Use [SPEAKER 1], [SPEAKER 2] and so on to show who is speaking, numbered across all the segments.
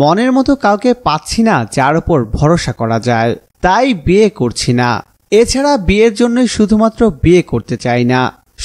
[SPEAKER 1] মনের মতো কাউকে পাচ্ছি না যার ওপর ভরসা করা যায় তাই বিয়ে করছি না এছাড়া বিয়ের জন্য শুধুমাত্র বিয়ে করতে চাই না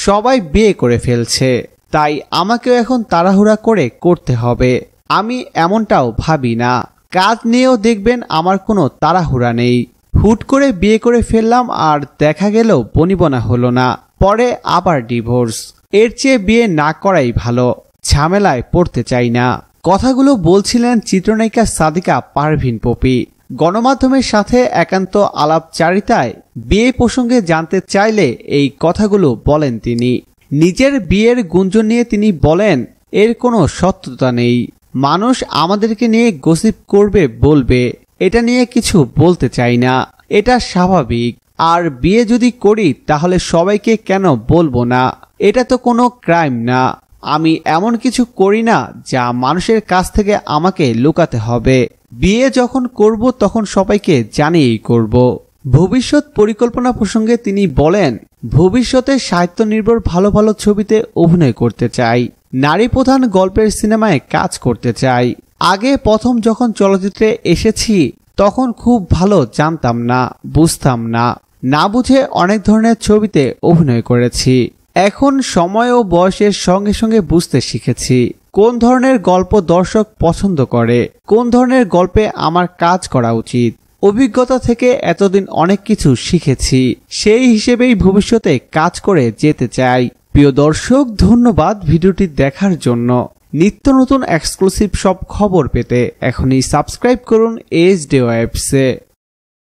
[SPEAKER 1] সবাই বিয়ে করে ফেলছে তাই আমাকেও এখন তাড়াহুড়া করে করতে হবে আমি এমনটাও ভাবি না কাজ নিয়েও দেখবেন আমার কোনো তাড়াহুড়া নেই হুট করে বিয়ে করে ফেললাম আর দেখা গেল বনিবনা হলো না পরে আবার ডিভোর্স এর চেয়ে বিয়ে না করাই ভালো ঝামেলায় পড়তে চাই না কথাগুলো বলছিলেন চিত্রনায়িকা সাদিকা পারভিন পপি গণমাধ্যমের সাথে একান্ত আলাপচারিতায় বিয়ে প্রসঙ্গে জানতে চাইলে এই কথাগুলো বলেন তিনি নিজের বিয়ের গুঞ্জন নিয়ে তিনি বলেন এর কোনো সত্যতা নেই মানুষ আমাদেরকে নিয়ে গসিপ করবে বলবে এটা নিয়ে কিছু বলতে চাই না এটা স্বাভাবিক আর বিয়ে যদি করি তাহলে সবাইকে কেন বলবো না এটা তো কোনো ক্রাইম না আমি এমন কিছু করি না যা মানুষের কাছ থেকে আমাকে লুকাতে হবে বিয়ে যখন করব তখন সবাইকে জানিয়েই করব ভবিষ্যৎ পরিকল্পনা প্রসঙ্গে তিনি বলেন ভবিষ্যতে সাহিত্য নির্ভর ভালো ভালো ছবিতে অভিনয় করতে চাই নারী প্রধান গল্পের সিনেমায় কাজ করতে চাই আগে প্রথম যখন চলচ্চিত্রে এসেছি তখন খুব ভালো জানতাম না বুঝতাম না না বুঝে অনেক ধরনের ছবিতে অভিনয় করেছি এখন সময় ও বয়সের সঙ্গে সঙ্গে বুঝতে শিখেছি কোন ধরনের গল্প দর্শক পছন্দ করে কোন ধরনের গল্পে আমার কাজ করা উচিত অভিজ্ঞতা থেকে এতদিন অনেক কিছু শিখেছি সেই হিসেবেই ভবিষ্যতে কাজ করে যেতে চাই প্রিয় দর্শক ধন্যবাদ ভিডিওটি দেখার জন্য নিত্য নতুন এক্সক্লুসিভ সব খবর পেতে এখনই সাবস্ক্রাইব করুন এইচ ডে ওয়েবসে